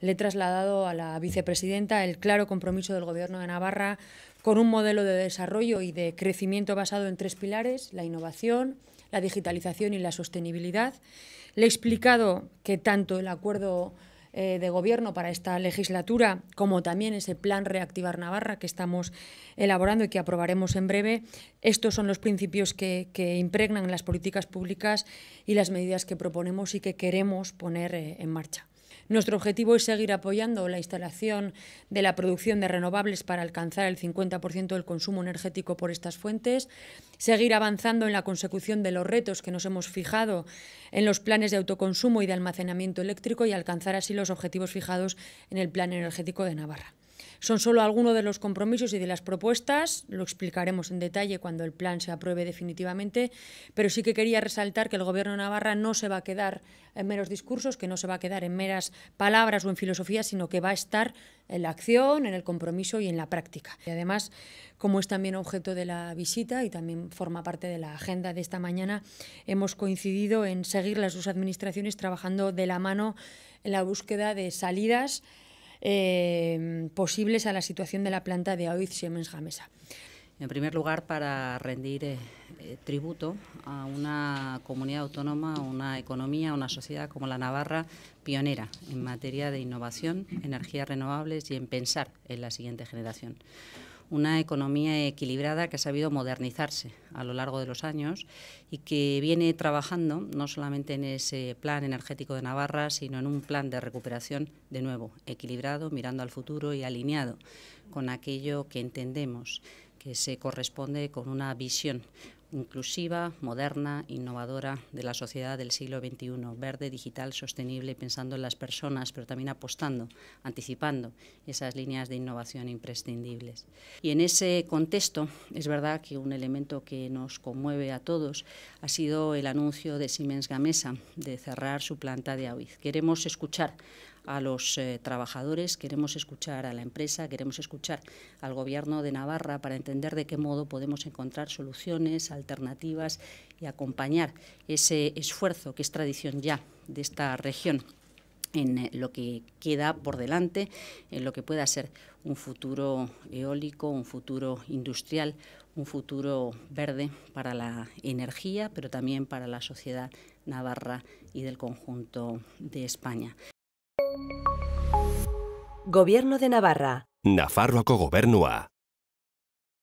le he trasladado a la vicepresidenta el claro compromiso del Gobierno de Navarra con un modelo de desarrollo y de crecimiento basado en tres pilares, la innovación, la digitalización y la sostenibilidad. Le he explicado que tanto el acuerdo eh, de gobierno para esta legislatura como también ese plan Reactivar Navarra que estamos elaborando y que aprobaremos en breve, estos son los principios que, impregnan las políticas públicas y las medidas que proponemos y que queremos poner eh, en marcha. Nuestro objetivo es seguir apoyando la instalación de la producción de renovables para alcanzar el 50% del consumo energético por estas fuentes, seguir avanzando en la consecución de los retos que nos hemos fijado en los planes de autoconsumo y de almacenamiento eléctrico y alcanzar así los objetivos fijados en el Plan Energético de Navarra. Son solo algunos de los compromisos y de las propuestas, lo explicaremos en detalle cuando el plan se apruebe definitivamente, pero sí que quería resaltar que el Gobierno de Navarra no se va a quedar en meros discursos, que no se va a quedar en meras palabras o en filosofía, sino que va a estar en la acción, en el compromiso y en la práctica. Y además, como es también objeto de la visita y también forma parte de la agenda de esta mañana, hemos coincidido en seguir las dos administraciones trabajando de la mano en la búsqueda de salidas Em, posibles a la situación de la planta de hoy Siemens Gamesa. En primer lugar, para rendir eh, eh, tributo a una comunidad autónoma, una economía, una sociedad como la Navarra, pionera en materia de innovación, energías renovables y en pensar en la siguiente generación una economía equilibrada que ha sabido modernizarse a lo largo de los años y que viene trabajando no solamente en ese plan energético de Navarra, sino en un plan de recuperación de nuevo, equilibrado, mirando al futuro y alineado con aquello que entendemos que se corresponde con una visión inclusiva, moderna, innovadora de la sociedad del siglo XXI, verde, digital, sostenible, pensando en las personas, pero también apostando, anticipando esas líneas de innovación imprescindibles. Y en ese contexto, es verdad que un elemento que nos conmueve a todos ha sido el anuncio de Siemens Gamesa de cerrar su planta de Aviz. Queremos escuchar a los eh, trabajadores, queremos escuchar a la empresa, queremos escuchar al Gobierno de Navarra para entender de qué modo podemos encontrar soluciones, alternativas y acompañar ese esfuerzo que es tradición ya de esta región en eh, lo que queda por delante, en lo que pueda ser un futuro eólico, un futuro industrial, un futuro verde para la energía, pero también para la sociedad navarra y del conjunto de España. Gobierno de Navarra. Nafarroco gobernua.